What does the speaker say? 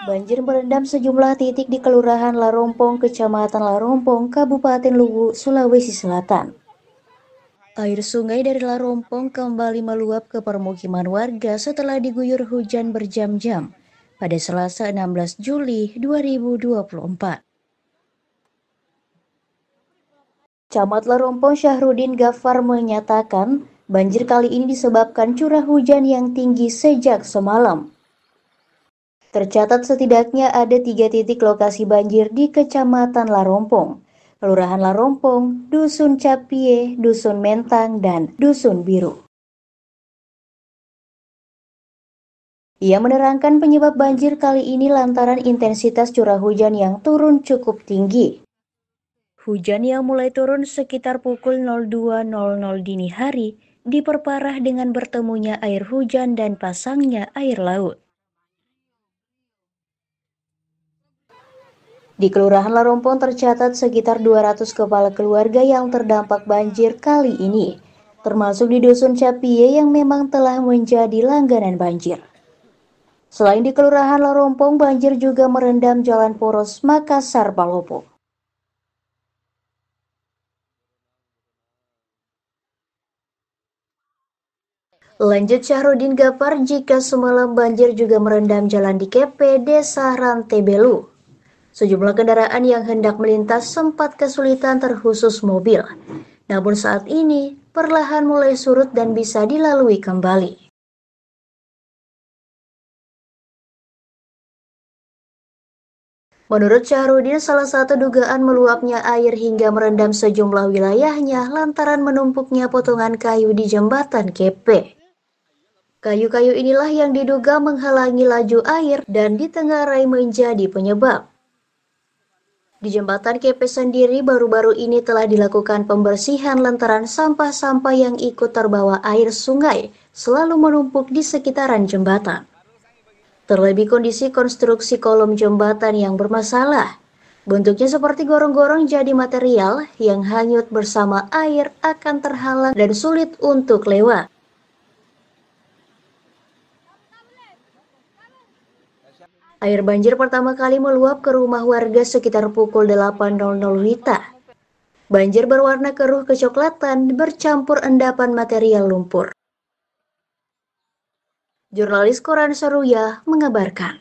Banjir merendam sejumlah titik di Kelurahan Larompong, Kecamatan Larompong, Kabupaten Luwu, Sulawesi Selatan. Air sungai dari Larompong kembali meluap ke permukiman warga setelah diguyur hujan berjam-jam pada Selasa 16 Juli 2024. Camat Larompong Syahrudin Gafar menyatakan banjir kali ini disebabkan curah hujan yang tinggi sejak semalam. Tercatat setidaknya ada tiga titik lokasi banjir di Kecamatan Larompong, Kelurahan Larompong, Dusun Capie, Dusun Mentang, dan Dusun Biru. Ia menerangkan penyebab banjir kali ini lantaran intensitas curah hujan yang turun cukup tinggi. Hujan yang mulai turun sekitar pukul 02.00 dini hari diperparah dengan bertemunya air hujan dan pasangnya air laut. Di Kelurahan Larompong tercatat sekitar 200 kepala keluarga yang terdampak banjir kali ini, termasuk di Dusun Capie yang memang telah menjadi langganan banjir. Selain di Kelurahan Larompong, banjir juga merendam Jalan Poros Makassar Palopo. Lanjut Syahrudin Gapar, jika semalam banjir juga merendam jalan di Kepe, Desa Rantebelu. Sejumlah kendaraan yang hendak melintas sempat kesulitan terkhusus mobil. Namun saat ini, perlahan mulai surut dan bisa dilalui kembali. Menurut Syahrudin, salah satu dugaan meluapnya air hingga merendam sejumlah wilayahnya lantaran menumpuknya potongan kayu di jembatan Kepe. Kayu-kayu inilah yang diduga menghalangi laju air dan ditengarai menjadi penyebab. Di jembatan KP sendiri baru-baru ini telah dilakukan pembersihan lantaran sampah-sampah yang ikut terbawa air sungai selalu menumpuk di sekitaran jembatan. Terlebih kondisi konstruksi kolom jembatan yang bermasalah. Bentuknya seperti gorong-gorong jadi material yang hanyut bersama air akan terhalang dan sulit untuk lewat. Air banjir pertama kali meluap ke rumah warga sekitar pukul 8.00 Wita. Banjir berwarna keruh kecoklatan bercampur endapan material lumpur. Jurnalis Koran Seruya mengabarkan.